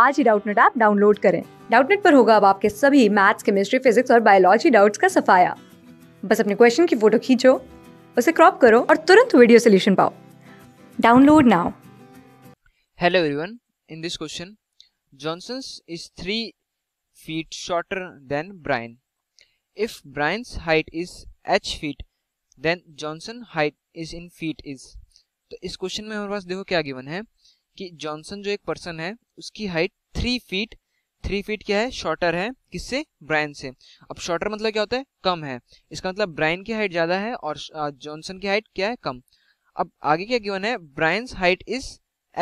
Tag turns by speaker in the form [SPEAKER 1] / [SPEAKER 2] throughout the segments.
[SPEAKER 1] आज ही Doubtnut app download करें डाउटनेट पर होगा अब आपके सभी मैथ्स केमिस्ट्री फिजिक्स और बायोलॉजी डाउट्स का सफाया बस अपने क्वेश्चन की फोटो खींचो उसे क्रॉप करो और तुरंत वीडियो सोल्यूशन पाओ download now
[SPEAKER 2] hello everyone in this question Johnson's is three feet shorter than Brian. If Brian's height is H feet then Johnson height is in feet is तो इस question में हमारे पास देखो क्या गिवन है कि Johnson जो एक पर्सन है उसकी height three feet three feet क्या है शॉर्टर है किससे ब्रायन से अब शॉर्टर मतलब क्या होता है कम है इसका मतलब ब्रायन की हाइट ज्यादा है और जॉनसन की हाइट क्या है कम अब आगे क्या गिवन है Brian's height is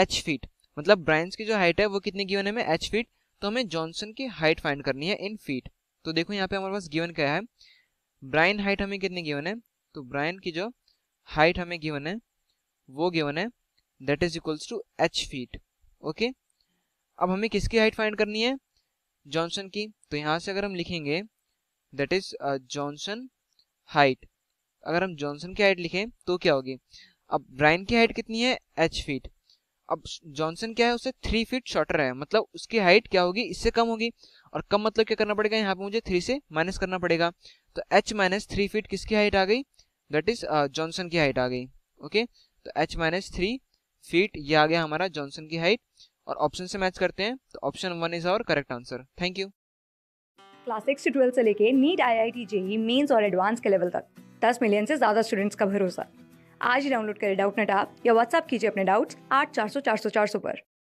[SPEAKER 2] H feet मतलब ब्रायंस की जो हाइट है वो कितनी गिवन है हमें एच फीट तो हमें जॉनसन की हाइट फाइंड करनी है इन फीट तो देखो यहाँ पे हमारे पास गिवन क्या है ब्रायन हाइट हमें कितनी गिवन है तो ब्रायन की जो हाइट हमें गिवन है वो गिवन है that is equals to H feet okay अब हमें किसकी हाइट फाइंड करनी है जॉनसन की तो यहाँ से अगर हम लिखेंगे दैट इज जॉनसन हाइट अगर हम जॉनसन की हाइट लिखें तो क्या होगी अब ब्राइन की हाइट कितनी है एच फीट अब जॉनसन क्या है उससे थ्री फीट शॉर्टर है मतलब उसकी हाइट क्या होगी इससे कम होगी और कम मतलब क्या करना पड़ेगा यहाँ पे मुझे थ्री से माइनस करना पड़ेगा तो एच माइनस थ्री फीट किसकी हाइट आ गई दैट इज जॉनसन की हाइट आ गई ओके तो एच माइनस थ्री फीट ये आ गया हमारा जॉनसन की हाइट और ऑप्शन से मैच करते हैं तो option one is our correct answer thank you
[SPEAKER 1] class six से ट्वेल्थ से लेके NEET I I T JEE Mains और एडवांस के लेवल तक दस मिलियन से ज़्यादा स्टूडेंट्स का भरोसा आज ही डाउनलोड करें डाउट नेट आप या व्हाट्सअप कीजिए अपने डाउट्स आठ चार सौ चार सौ चार सौ पर